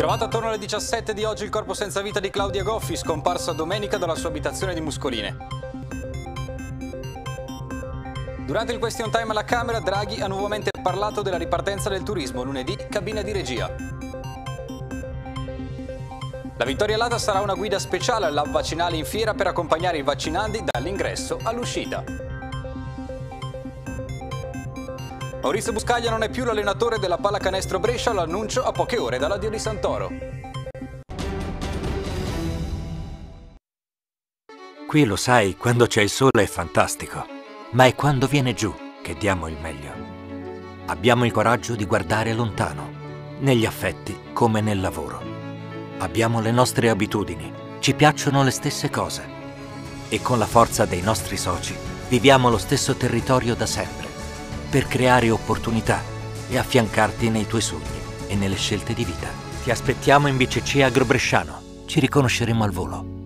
Ritrovato attorno alle 17 di oggi il corpo senza vita di Claudia Goffi, scomparsa domenica dalla sua abitazione di Muscoline. Durante il question time alla Camera, Draghi ha nuovamente parlato della ripartenza del turismo. Lunedì, cabina di regia. La vittoria Lada sarà una guida speciale alla vaccinale in fiera per accompagnare i vaccinandi dall'ingresso all'uscita. Maurizio Buscaglia non è più l'allenatore della pallacanestro Brescia, l'annuncio a poche ore dall'addio di Santoro. Qui lo sai, quando c'è il sole è fantastico, ma è quando viene giù che diamo il meglio. Abbiamo il coraggio di guardare lontano, negli affetti come nel lavoro. Abbiamo le nostre abitudini, ci piacciono le stesse cose e con la forza dei nostri soci viviamo lo stesso territorio da sempre per creare opportunità e affiancarti nei tuoi sogni e nelle scelte di vita. Ti aspettiamo in BCC Agrobresciano. Ci riconosceremo al volo.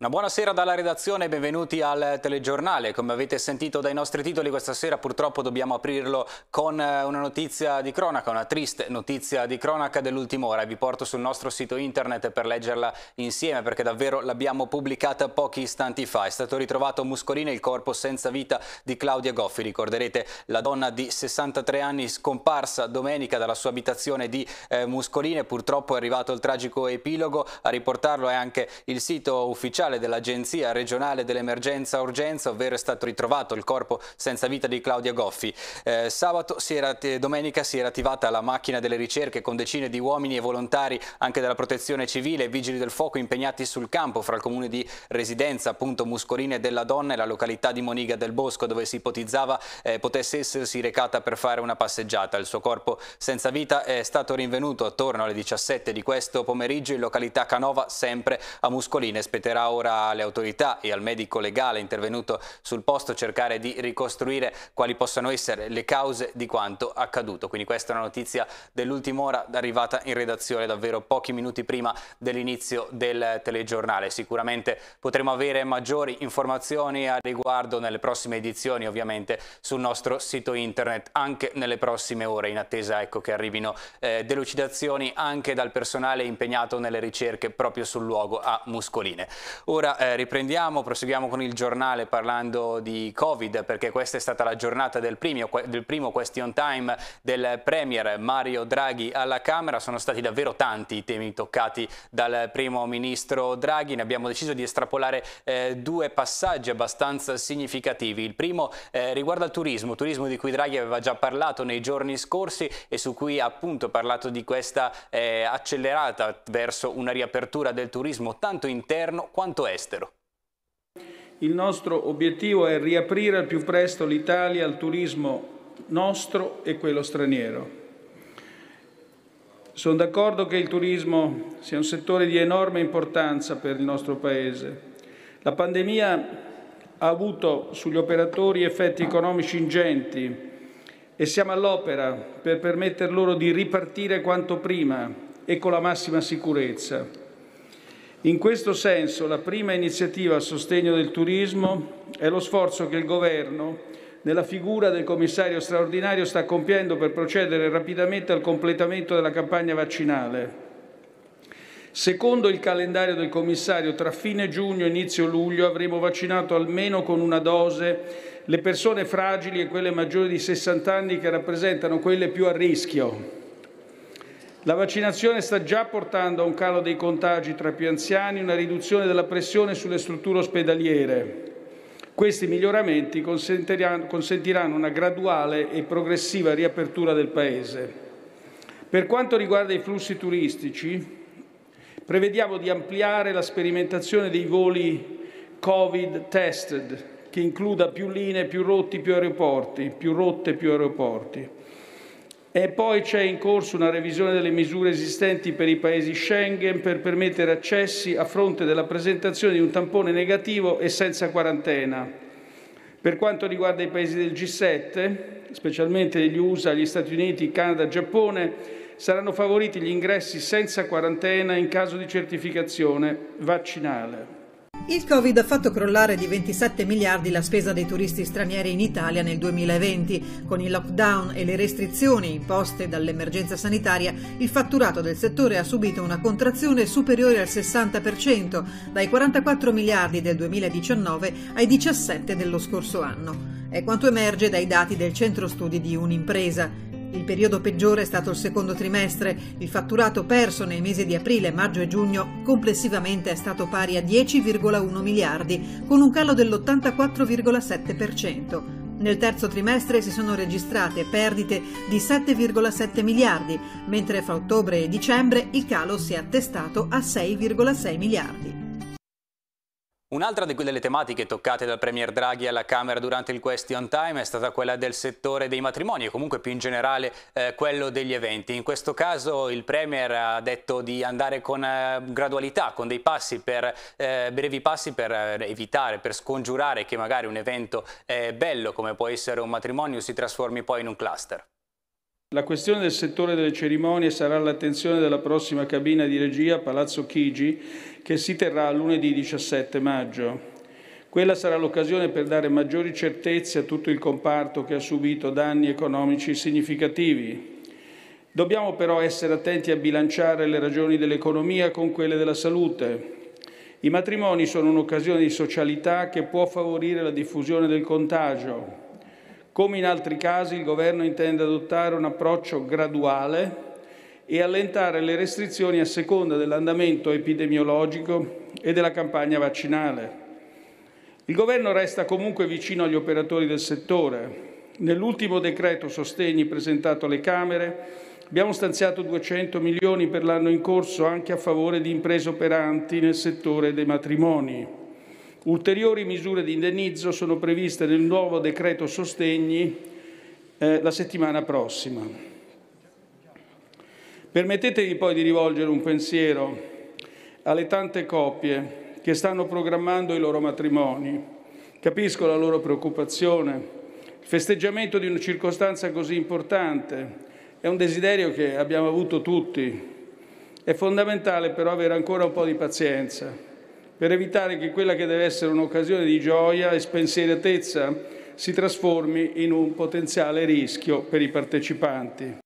Una buona dalla redazione e benvenuti al telegiornale. Come avete sentito dai nostri titoli questa sera purtroppo dobbiamo aprirlo con eh, una notizia di cronaca, una triste notizia di cronaca dell'ultima ora. Vi porto sul nostro sito internet per leggerla insieme perché davvero l'abbiamo pubblicata pochi istanti fa. È stato ritrovato a Muscolina il corpo senza vita di Claudia Goffi. Ricorderete la donna di 63 anni scomparsa domenica dalla sua abitazione di eh, Muscolina. Purtroppo è arrivato il tragico epilogo. A riportarlo è anche il sito ufficiale personale dell'Agenzia regionale dell'emergenza urgenza, ovvero è stato ritrovato il corpo senza vita di Claudia Goffi. Eh, sabato si era, domenica si era attivata la macchina delle ricerche con decine di uomini e volontari anche della protezione civile e vigili del fuoco impegnati sul campo fra il comune di residenza appunto Muscoline della Donna e la località di Moniga del Bosco dove si ipotizzava eh, potesse essersi recata per fare una passeggiata. Il suo corpo senza vita è stato rinvenuto attorno alle 17 di questo pomeriggio in località Canova sempre a Muscoline. Spetterà ora alle autorità e al medico legale intervenuto sul posto cercare di ricostruire quali possano essere le cause di quanto accaduto. Quindi questa è una notizia dell'ultima ora arrivata in redazione davvero pochi minuti prima dell'inizio del telegiornale. Sicuramente potremo avere maggiori informazioni a riguardo nelle prossime edizioni ovviamente sul nostro sito internet anche nelle prossime ore in attesa ecco, che arrivino eh, delucidazioni anche dal personale impegnato nelle ricerche proprio sul luogo a Muscoline. Ora eh, riprendiamo, proseguiamo con il giornale parlando di Covid perché questa è stata la giornata del, primio, del primo question time del Premier Mario Draghi alla Camera. Sono stati davvero tanti i temi toccati dal primo ministro Draghi. Ne abbiamo deciso di estrapolare eh, due passaggi abbastanza significativi. Il primo eh, riguarda il turismo, turismo di cui Draghi aveva già parlato nei giorni scorsi e su cui ha appunto parlato di questa eh, accelerata verso una riapertura del turismo tanto interno quanto mercato estero. Il nostro obiettivo è riaprire al più presto l'Italia al turismo nostro e quello straniero. Sono d'accordo che il turismo sia un settore di enorme importanza per il nostro Paese. La pandemia ha avuto sugli operatori effetti economici ingenti e siamo all'opera per permetter loro di ripartire quanto prima e con la massima sicurezza. In questo senso la prima iniziativa a sostegno del turismo è lo sforzo che il Governo, nella figura del commissario straordinario, sta compiendo per procedere rapidamente al completamento della campagna vaccinale. Secondo il calendario del commissario, tra fine giugno e inizio luglio avremo vaccinato almeno con una dose le persone fragili e quelle maggiori di 60 anni che rappresentano quelle più a rischio. La vaccinazione sta già portando a un calo dei contagi tra più anziani, e una riduzione della pressione sulle strutture ospedaliere. Questi miglioramenti consentiranno una graduale e progressiva riapertura del Paese. Per quanto riguarda i flussi turistici, prevediamo di ampliare la sperimentazione dei voli Covid tested, che includa più linee, più rotti, più aeroporti, più rotte, più aeroporti. E poi c'è in corso una revisione delle misure esistenti per i paesi Schengen per permettere accessi a fronte della presentazione di un tampone negativo e senza quarantena. Per quanto riguarda i paesi del G7, specialmente gli USA, gli Stati Uniti, Canada, e Giappone, saranno favoriti gli ingressi senza quarantena in caso di certificazione vaccinale. Il Covid ha fatto crollare di 27 miliardi la spesa dei turisti stranieri in Italia nel 2020. Con il lockdown e le restrizioni imposte dall'emergenza sanitaria, il fatturato del settore ha subito una contrazione superiore al 60%, dai 44 miliardi del 2019 ai 17 dello scorso anno. È quanto emerge dai dati del centro studi di un'impresa. Il periodo peggiore è stato il secondo trimestre. Il fatturato perso nei mesi di aprile, maggio e giugno complessivamente è stato pari a 10,1 miliardi, con un calo dell'84,7%. Nel terzo trimestre si sono registrate perdite di 7,7 miliardi, mentre fra ottobre e dicembre il calo si è attestato a 6,6 miliardi. Un'altra delle tematiche toccate dal Premier Draghi alla Camera durante il question time è stata quella del settore dei matrimoni e comunque più in generale eh, quello degli eventi. In questo caso il Premier ha detto di andare con eh, gradualità, con dei passi per, eh, brevi passi per eh, evitare, per scongiurare che magari un evento eh, bello come può essere un matrimonio si trasformi poi in un cluster. La questione del settore delle cerimonie sarà all'attenzione della prossima cabina di regia a Palazzo Chigi che si terrà lunedì 17 maggio. Quella sarà l'occasione per dare maggiori certezze a tutto il comparto che ha subito danni economici significativi. Dobbiamo però essere attenti a bilanciare le ragioni dell'economia con quelle della salute. I matrimoni sono un'occasione di socialità che può favorire la diffusione del contagio, come in altri casi, il Governo intende adottare un approccio graduale e allentare le restrizioni a seconda dell'andamento epidemiologico e della campagna vaccinale. Il Governo resta comunque vicino agli operatori del settore. Nell'ultimo decreto sostegni presentato alle Camere abbiamo stanziato 200 milioni per l'anno in corso anche a favore di imprese operanti nel settore dei matrimoni. Ulteriori misure di indennizzo sono previste nel nuovo decreto sostegni eh, la settimana prossima. Permettetemi poi di rivolgere un pensiero alle tante coppie che stanno programmando i loro matrimoni. Capisco la loro preoccupazione. Il festeggiamento di una circostanza così importante è un desiderio che abbiamo avuto tutti. È fondamentale però avere ancora un po' di pazienza per evitare che quella che deve essere un'occasione di gioia e spensieratezza si trasformi in un potenziale rischio per i partecipanti.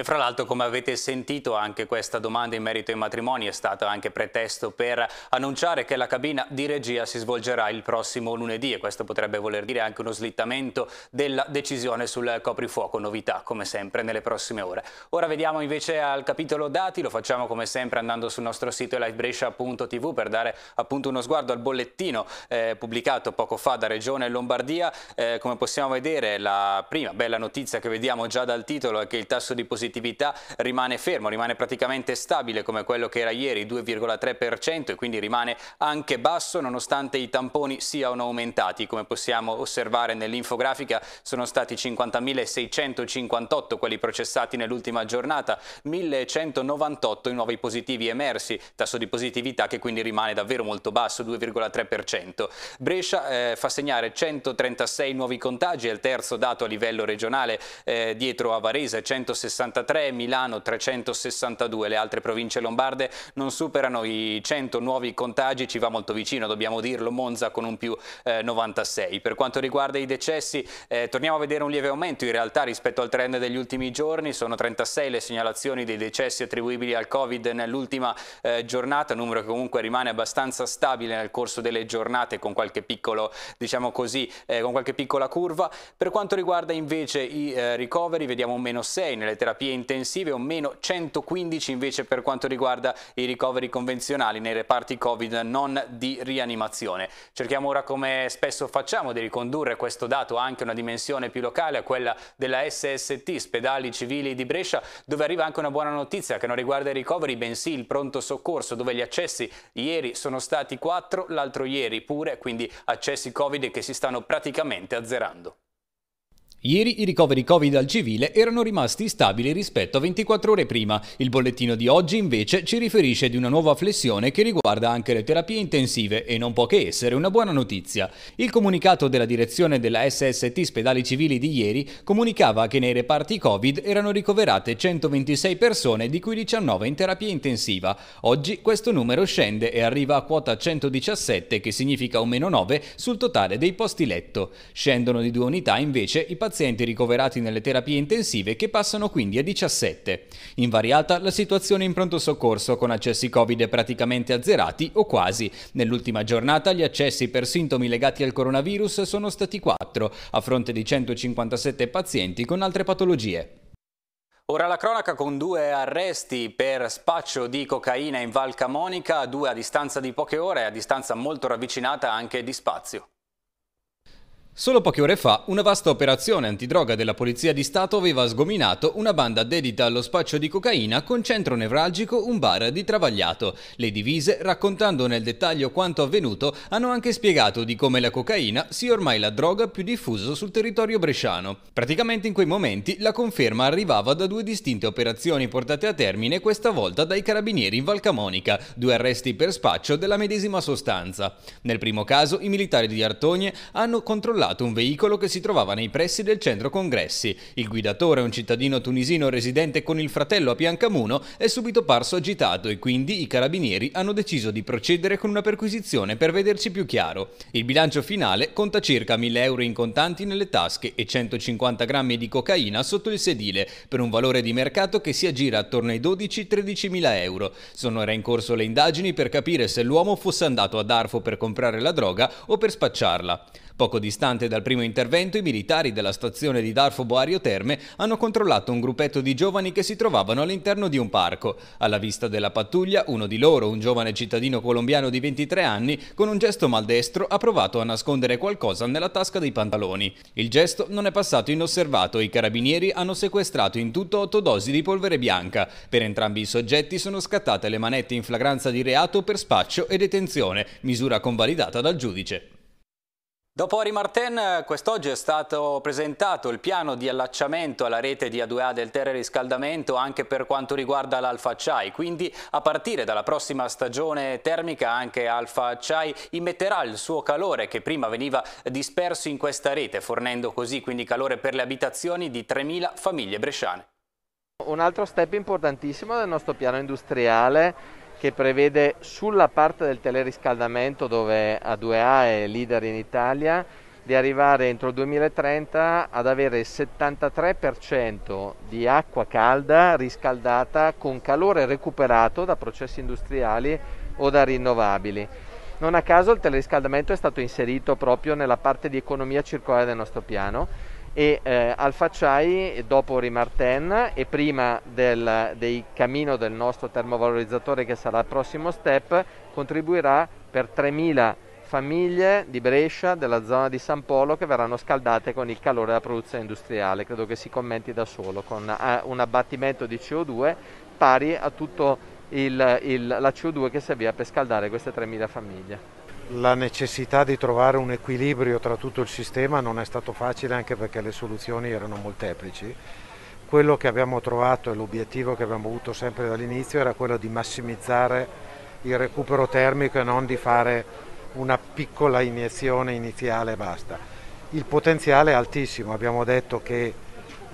E fra l'altro come avete sentito anche questa domanda in merito ai matrimoni è stata anche pretesto per annunciare che la cabina di regia si svolgerà il prossimo lunedì e questo potrebbe voler dire anche uno slittamento della decisione sul coprifuoco, novità come sempre nelle prossime ore. Ora vediamo invece al capitolo dati, lo facciamo come sempre andando sul nostro sito livebrescia.tv per dare appunto uno sguardo al bollettino eh, pubblicato poco fa da Regione Lombardia. Eh, come possiamo vedere la prima bella notizia che vediamo già dal titolo è che il tasso di positività positività rimane fermo, rimane praticamente stabile come quello che era ieri, 2,3% e quindi rimane anche basso nonostante i tamponi siano aumentati. Come possiamo osservare nell'infografica sono stati 50.658 quelli processati nell'ultima giornata, 1.198 i nuovi positivi emersi, tasso di positività che quindi rimane davvero molto basso, 2,3%. Brescia eh, fa segnare 136 nuovi contagi, è il terzo dato a livello regionale eh, dietro a Varese, 160 383, Milano 362. Le altre province lombarde non superano i 100 nuovi contagi, ci va molto vicino, dobbiamo dirlo, Monza con un più eh, 96. Per quanto riguarda i decessi, eh, torniamo a vedere un lieve aumento in realtà rispetto al trend degli ultimi giorni, sono 36 le segnalazioni dei decessi attribuibili al Covid nell'ultima eh, giornata, numero che comunque rimane abbastanza stabile nel corso delle giornate con qualche piccolo, diciamo così, eh, con qualche piccola curva. Per quanto riguarda invece i eh, ricoveri, vediamo un meno 6 nelle terapie terapie intensive, o meno 115 invece per quanto riguarda i ricoveri convenzionali nei reparti Covid non di rianimazione. Cerchiamo ora, come spesso facciamo, di ricondurre questo dato anche a una dimensione più locale, a quella della SST, Spedali Civili di Brescia, dove arriva anche una buona notizia che non riguarda i ricoveri, bensì il pronto soccorso, dove gli accessi ieri sono stati 4, l'altro ieri pure, quindi accessi Covid che si stanno praticamente azzerando. Ieri i ricoveri Covid al civile erano rimasti stabili rispetto a 24 ore prima. Il bollettino di oggi invece ci riferisce di una nuova flessione che riguarda anche le terapie intensive e non può che essere una buona notizia. Il comunicato della direzione della SST Spedali Civili di ieri comunicava che nei reparti Covid erano ricoverate 126 persone di cui 19 in terapia intensiva. Oggi questo numero scende e arriva a quota 117 che significa un meno 9 sul totale dei posti letto. Scendono di due unità invece i pazienti pazienti ricoverati nelle terapie intensive che passano quindi a 17. Invariata la situazione in pronto soccorso con accessi Covid praticamente azzerati o quasi. Nell'ultima giornata gli accessi per sintomi legati al coronavirus sono stati 4 a fronte di 157 pazienti con altre patologie. Ora la cronaca con due arresti per spaccio di cocaina in Val Camonica, due a distanza di poche ore e a distanza molto ravvicinata anche di spazio. Solo poche ore fa, una vasta operazione antidroga della Polizia di Stato aveva sgominato una banda dedita allo spaccio di cocaina con centro nevralgico un bar di Travagliato. Le divise, raccontando nel dettaglio quanto avvenuto, hanno anche spiegato di come la cocaina sia ormai la droga più diffusa sul territorio bresciano. Praticamente in quei momenti la conferma arrivava da due distinte operazioni portate a termine questa volta dai carabinieri in Valcamonica, due arresti per spaccio della medesima sostanza. Nel primo caso i militari di Artogne hanno controllato intercettato un veicolo che si trovava nei pressi del centro congressi. Il guidatore, un cittadino tunisino residente con il fratello a Piancamuno, è subito parso agitato e quindi i carabinieri hanno deciso di procedere con una perquisizione per vederci più chiaro. Il bilancio finale conta circa 1000 euro in contanti nelle tasche e 150 grammi di cocaina sotto il sedile, per un valore di mercato che si aggira attorno ai 12-13 mila euro. Sono era in corso le indagini per capire se l'uomo fosse andato a Darfo per comprare la droga o per spacciarla. Poco distante Nonostante dal primo intervento i militari della stazione di Darfo Boario Terme hanno controllato un gruppetto di giovani che si trovavano all'interno di un parco. Alla vista della pattuglia, uno di loro, un giovane cittadino colombiano di 23 anni, con un gesto maldestro ha provato a nascondere qualcosa nella tasca dei pantaloni. Il gesto non è passato inosservato e i carabinieri hanno sequestrato in tutto 8 dosi di polvere bianca. Per entrambi i soggetti sono scattate le manette in flagranza di reato per spaccio e detenzione, misura convalidata dal giudice. Dopo Ori Martin, quest'oggi è stato presentato il piano di allacciamento alla rete di A2A del terreriscaldamento anche per quanto riguarda l'Alfa Chai, quindi a partire dalla prossima stagione termica anche Alfa Chai immetterà il suo calore che prima veniva disperso in questa rete, fornendo così quindi calore per le abitazioni di 3.000 famiglie bresciane. Un altro step importantissimo del nostro piano industriale che prevede sulla parte del teleriscaldamento dove A2A è leader in Italia di arrivare entro il 2030 ad avere il 73% di acqua calda riscaldata con calore recuperato da processi industriali o da rinnovabili. Non a caso il teleriscaldamento è stato inserito proprio nella parte di economia circolare del nostro piano e eh, Alfacciai dopo Rimarten e prima del, del cammino del nostro termovalorizzatore che sarà il prossimo step contribuirà per 3.000 famiglie di Brescia, della zona di San Polo che verranno scaldate con il calore della produzione industriale, credo che si commenti da solo, con eh, un abbattimento di CO2 pari a tutto il, il, la CO2 che serviva per scaldare queste 3.000 famiglie la necessità di trovare un equilibrio tra tutto il sistema non è stato facile anche perché le soluzioni erano molteplici. Quello che abbiamo trovato e l'obiettivo che abbiamo avuto sempre dall'inizio era quello di massimizzare il recupero termico e non di fare una piccola iniezione iniziale e basta. Il potenziale è altissimo, abbiamo detto che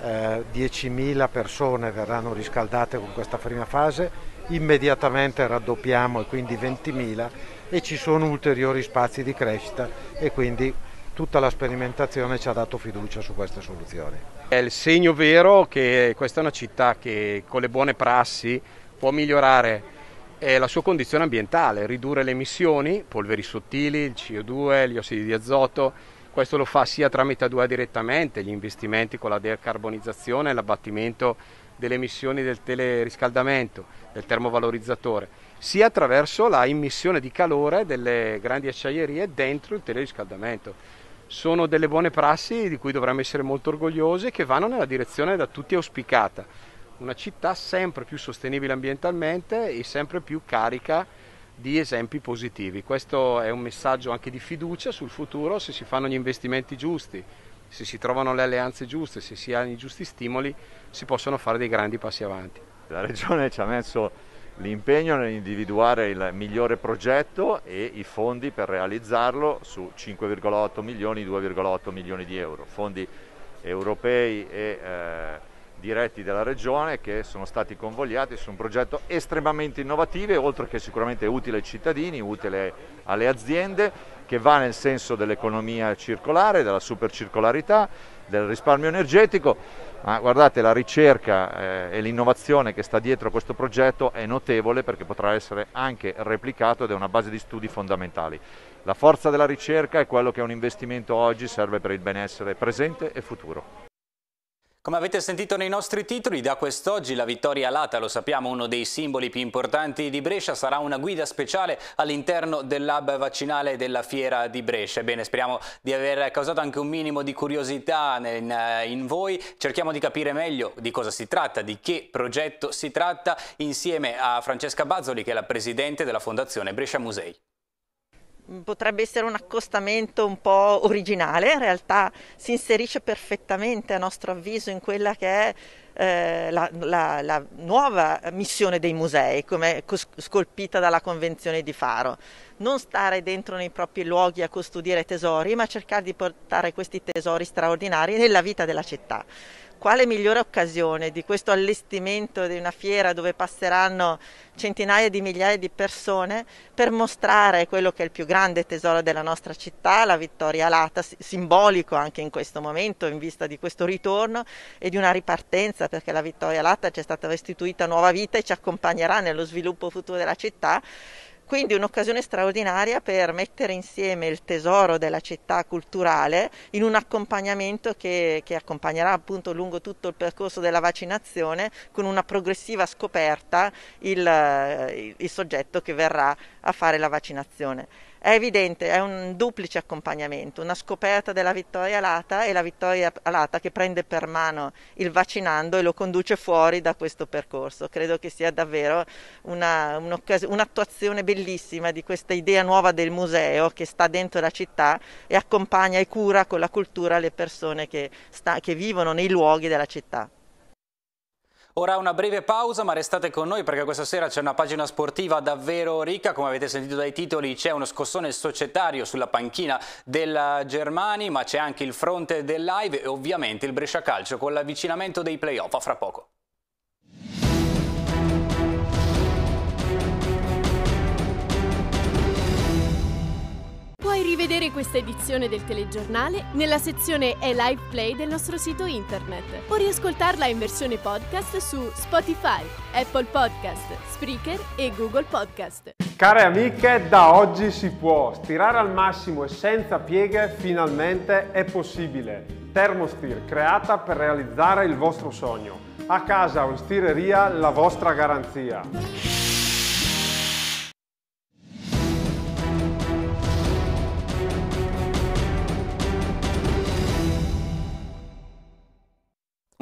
eh, 10.000 persone verranno riscaldate con questa prima fase immediatamente raddoppiamo e quindi 20.000 e ci sono ulteriori spazi di crescita e quindi tutta la sperimentazione ci ha dato fiducia su queste soluzioni. È il segno vero che questa è una città che con le buone prassi può migliorare la sua condizione ambientale, ridurre le emissioni, polveri sottili, il CO2, gli ossidi di azoto, questo lo fa sia tramite A2 direttamente, gli investimenti con la decarbonizzazione, e l'abbattimento delle emissioni del teleriscaldamento, del termovalorizzatore, sia attraverso la immissione di calore delle grandi acciaierie dentro il teleriscaldamento. Sono delle buone prassi di cui dovremmo essere molto orgogliosi e che vanno nella direzione da tutti auspicata. Una città sempre più sostenibile ambientalmente e sempre più carica di esempi positivi. Questo è un messaggio anche di fiducia sul futuro se si fanno gli investimenti giusti, se si trovano le alleanze giuste, se si hanno i giusti stimoli, si possono fare dei grandi passi avanti. La Regione ci ha messo l'impegno nell'individuare il migliore progetto e i fondi per realizzarlo su 5,8 milioni, 2,8 milioni di euro, fondi europei e eh, diretti della Regione che sono stati convogliati su un progetto estremamente innovativo, oltre che sicuramente utile ai cittadini, utile alle aziende che va nel senso dell'economia circolare, della supercircolarità, del risparmio energetico, ma guardate la ricerca eh, e l'innovazione che sta dietro questo progetto è notevole perché potrà essere anche replicato ed è una base di studi fondamentali. La forza della ricerca è quello che un investimento oggi serve per il benessere presente e futuro. Come avete sentito nei nostri titoli, da quest'oggi la Vittoria Alata, lo sappiamo, uno dei simboli più importanti di Brescia, sarà una guida speciale all'interno dell'hub vaccinale della Fiera di Brescia. Ebbene, speriamo di aver causato anche un minimo di curiosità in, eh, in voi. Cerchiamo di capire meglio di cosa si tratta, di che progetto si tratta, insieme a Francesca Bazzoli, che è la Presidente della Fondazione Brescia Musei. Mm, potrebbe essere un accostamento un po' originale, in realtà si inserisce perfettamente a nostro avviso in quella che è eh, la, la, la, nuova missione dei musei, come scolpita dalla Convenzione di Faro. Non stare dentro nei propri luoghi a custodire tesori, ma cercare di portare questi tesori straordinari nella vita della città quale migliore occasione di questo allestimento di una fiera dove passeranno centinaia di migliaia di persone per mostrare quello che è il più grande tesoro della nostra città, la vittoria alata, simbolico anche in questo momento in vista di questo ritorno e di una ripartenza perché la vittoria alata ci è stata restituita nuova vita e ci accompagnerà nello sviluppo futuro della città quindi un'occasione straordinaria per mettere insieme il tesoro della città culturale in un accompagnamento che, che accompagnerà appunto lungo tutto il percorso della vaccinazione con una progressiva scoperta il, il, il soggetto che verrà a fare la vaccinazione. È evidente, è un duplice accompagnamento, una scoperta della vittoria alata e la vittoria alata che prende per mano il vaccinando e lo conduce fuori da questo percorso. Credo che sia davvero una, un'attuazione bellissima di questa idea nuova del museo che sta dentro la città e accompagna e cura con la cultura le persone che, sta, che vivono nei luoghi della città. Ora una breve pausa ma restate con noi perché questa sera c'è una pagina sportiva davvero ricca, come avete sentito dai titoli c'è uno scossone societario sulla panchina della Germania ma c'è anche il fronte del live e ovviamente il Brescia Calcio con l'avvicinamento dei playoff a fra poco. rivedere questa edizione del telegiornale nella sezione e live play del nostro sito internet o riascoltarla in versione podcast su Spotify, Apple Podcast, Spreaker e Google Podcast. Care amiche, da oggi si può stirare al massimo e senza pieghe finalmente è possibile. Thermostir creata per realizzare il vostro sogno. A casa o in stireria la vostra garanzia.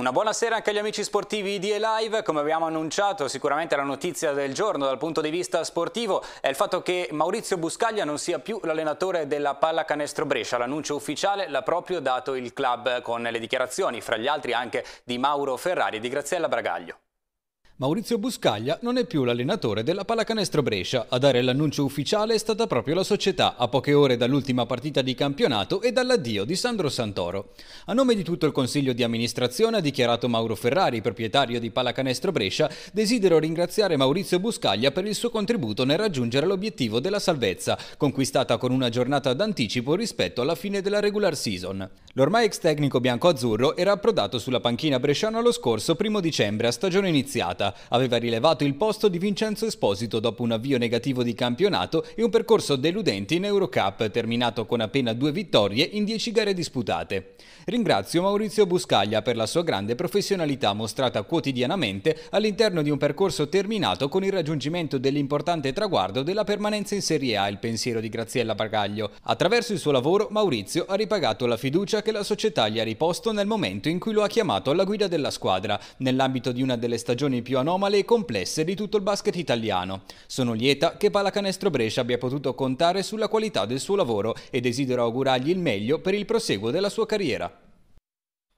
Una buona sera anche agli amici sportivi di Elive, come abbiamo annunciato sicuramente la notizia del giorno dal punto di vista sportivo è il fatto che Maurizio Buscaglia non sia più l'allenatore della pallacanestro Brescia, l'annuncio ufficiale l'ha proprio dato il club con le dichiarazioni fra gli altri anche di Mauro Ferrari e di Graziella Bragaglio. Maurizio Buscaglia non è più l'allenatore della Pallacanestro Brescia. A dare l'annuncio ufficiale è stata proprio la società, a poche ore dall'ultima partita di campionato e dall'addio di Sandro Santoro. A nome di tutto il consiglio di amministrazione ha dichiarato Mauro Ferrari, proprietario di Pallacanestro Brescia, desidero ringraziare Maurizio Buscaglia per il suo contributo nel raggiungere l'obiettivo della salvezza, conquistata con una giornata d'anticipo rispetto alla fine della regular season. L'ormai ex tecnico bianco-azzurro era approdato sulla panchina bresciana lo scorso 1 dicembre a stagione iniziata puntata. Aveva rilevato il posto di Vincenzo Esposito dopo un avvio negativo di campionato e un percorso deludente in Eurocup, terminato con appena due vittorie in dieci gare disputate. Ringrazio Maurizio Buscaglia per la sua grande professionalità mostrata quotidianamente all'interno di un percorso terminato con il raggiungimento dell'importante traguardo della permanenza in Serie A, il pensiero di Graziella Pagaglio. Attraverso il suo lavoro Maurizio ha ripagato la fiducia che la società gli ha riposto nel momento in cui lo ha chiamato alla guida della squadra, nell'ambito di una delle stagioni più più anomale e complesse di tutto il basket italiano. Sono lieta che Pallacanestro Brescia abbia potuto contare sulla qualità del suo lavoro e desidero augurargli il meglio per il proseguo della sua carriera.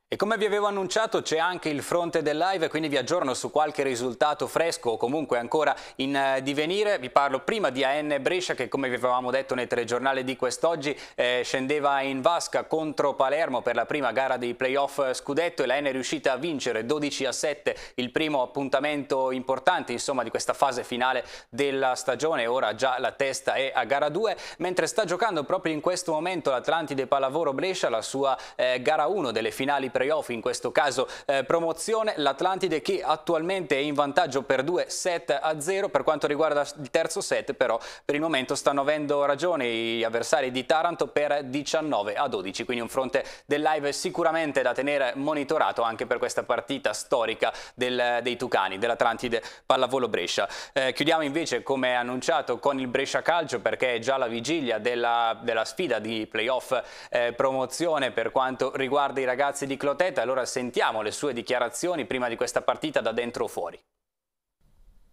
E come vi avevo annunciato c'è anche il fronte del live, quindi vi aggiorno su qualche risultato fresco o comunque ancora in eh, divenire. Vi parlo prima di AN Brescia che come vi avevamo detto nel telegiornale di quest'oggi eh, scendeva in vasca contro Palermo per la prima gara dei playoff eh, scudetto e l'AN è riuscita a vincere 12 a 7 il primo appuntamento importante insomma di questa fase finale della stagione. Ora già la testa è a gara 2 mentre sta giocando proprio in questo momento l'Atlantide Palavoro Brescia la sua eh, gara 1 delle finali playoff, in questo caso eh, promozione, l'Atlantide che attualmente è in vantaggio per 2 set a 0, per quanto riguarda il terzo set però per il momento stanno avendo ragione gli avversari di Taranto per 19 a 12, quindi un fronte del live sicuramente da tenere monitorato anche per questa partita storica del, dei Tucani, dell'Atlantide Pallavolo Brescia. Eh, chiudiamo invece come annunciato con il Brescia Calcio perché è già la vigilia della, della sfida di playoff eh, promozione per quanto riguarda i ragazzi di Club Cloteta, allora sentiamo le sue dichiarazioni prima di questa partita da dentro o fuori.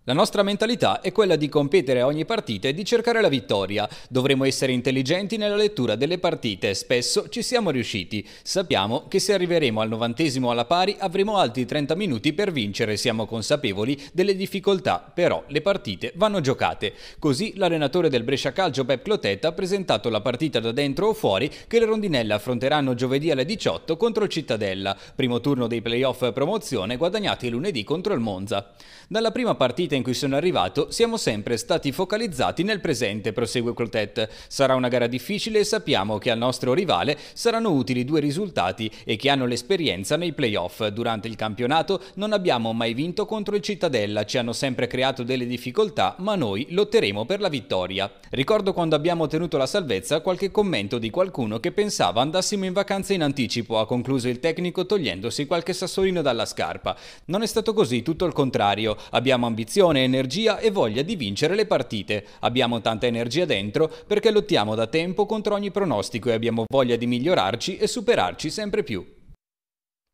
La nostra mentalità è quella di competere a ogni partita e di cercare la vittoria. Dovremo essere intelligenti nella lettura delle partite, spesso ci siamo riusciti. Sappiamo che se arriveremo al novantesimo alla pari avremo altri 30 minuti per vincere, siamo consapevoli delle difficoltà, però le partite vanno giocate. Così l'allenatore del Brescia Calcio Pep Clotet ha presentato la partita da dentro o fuori che le rondinelle affronteranno giovedì alle 18 contro il Cittadella, primo turno dei playoff promozione guadagnati lunedì contro il Monza. Dalla prima partita partita in cui sono arrivato siamo sempre stati focalizzati nel presente, prosegue Clotet. Sarà una gara difficile e sappiamo che al nostro rivale saranno utili due risultati e che hanno l'esperienza nei playoff. Durante il campionato non abbiamo mai vinto contro il Cittadella, ci hanno sempre creato delle difficoltà, ma noi lotteremo per la vittoria. Ricordo quando abbiamo ottenuto la salvezza qualche commento di qualcuno che pensava andassimo in vacanza in anticipo, ha concluso il tecnico togliendosi qualche sassolino dalla scarpa. Non è stato così, tutto il contrario. Abbiamo ambizioni passione, energia e voglia di vincere le partite. Abbiamo tanta energia dentro perché lottiamo da tempo contro ogni pronostico e abbiamo voglia di migliorarci e superarci sempre più.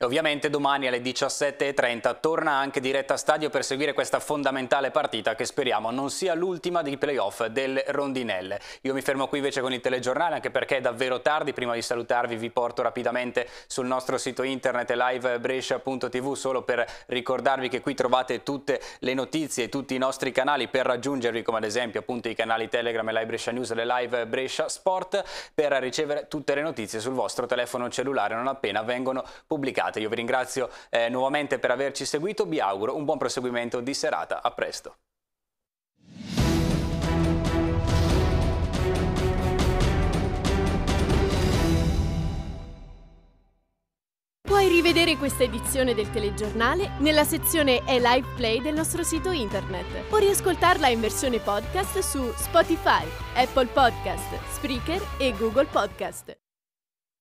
E ovviamente domani alle 17.30 torna anche diretta a stadio per seguire questa fondamentale partita che speriamo non sia l'ultima dei playoff delle Rondinelle. Io mi fermo qui invece con il telegiornale anche perché è davvero tardi, prima di salutarvi vi porto rapidamente sul nostro sito internet livebrescia.tv solo per ricordarvi che qui trovate tutte le notizie e tutti i nostri canali per raggiungervi come ad esempio appunto i canali Telegram e Live Brescia News e le Live Brescia Sport per ricevere tutte le notizie sul vostro telefono cellulare non appena vengono pubblicate serate. Io vi ringrazio eh, nuovamente per averci seguito, vi auguro un buon proseguimento di serata, a presto. Puoi rivedere questa edizione del telegiornale nella sezione e live play del nostro sito internet o riascoltarla in versione podcast su Spotify, Apple Podcast, Spreaker e Google Podcast.